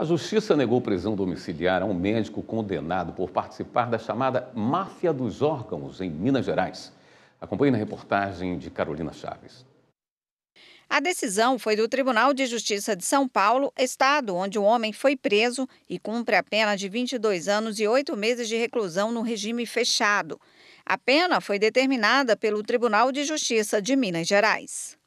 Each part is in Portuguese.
A justiça negou prisão domiciliar a um médico condenado por participar da chamada máfia dos órgãos em Minas Gerais. Acompanhe na reportagem de Carolina Chaves. A decisão foi do Tribunal de Justiça de São Paulo, estado onde o homem foi preso e cumpre a pena de 22 anos e 8 meses de reclusão no regime fechado. A pena foi determinada pelo Tribunal de Justiça de Minas Gerais.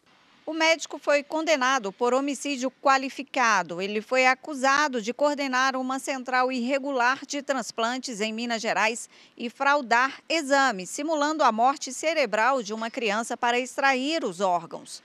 O médico foi condenado por homicídio qualificado. Ele foi acusado de coordenar uma central irregular de transplantes em Minas Gerais e fraudar exames, simulando a morte cerebral de uma criança para extrair os órgãos.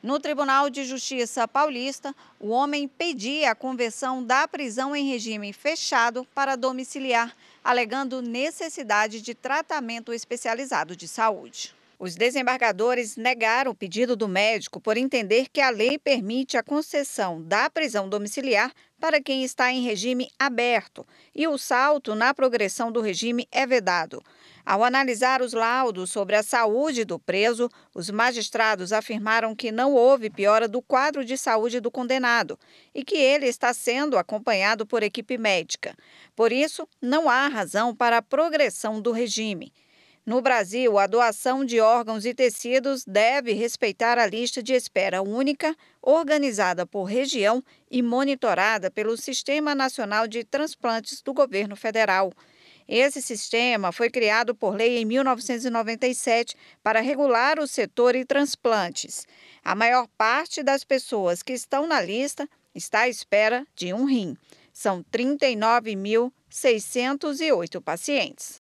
No Tribunal de Justiça paulista, o homem pedia a conversão da prisão em regime fechado para domiciliar, alegando necessidade de tratamento especializado de saúde. Os desembargadores negaram o pedido do médico por entender que a lei permite a concessão da prisão domiciliar para quem está em regime aberto e o salto na progressão do regime é vedado. Ao analisar os laudos sobre a saúde do preso, os magistrados afirmaram que não houve piora do quadro de saúde do condenado e que ele está sendo acompanhado por equipe médica. Por isso, não há razão para a progressão do regime. No Brasil, a doação de órgãos e tecidos deve respeitar a lista de espera única, organizada por região e monitorada pelo Sistema Nacional de Transplantes do Governo Federal. Esse sistema foi criado por lei em 1997 para regular o setor e transplantes. A maior parte das pessoas que estão na lista está à espera de um rim. São 39.608 pacientes.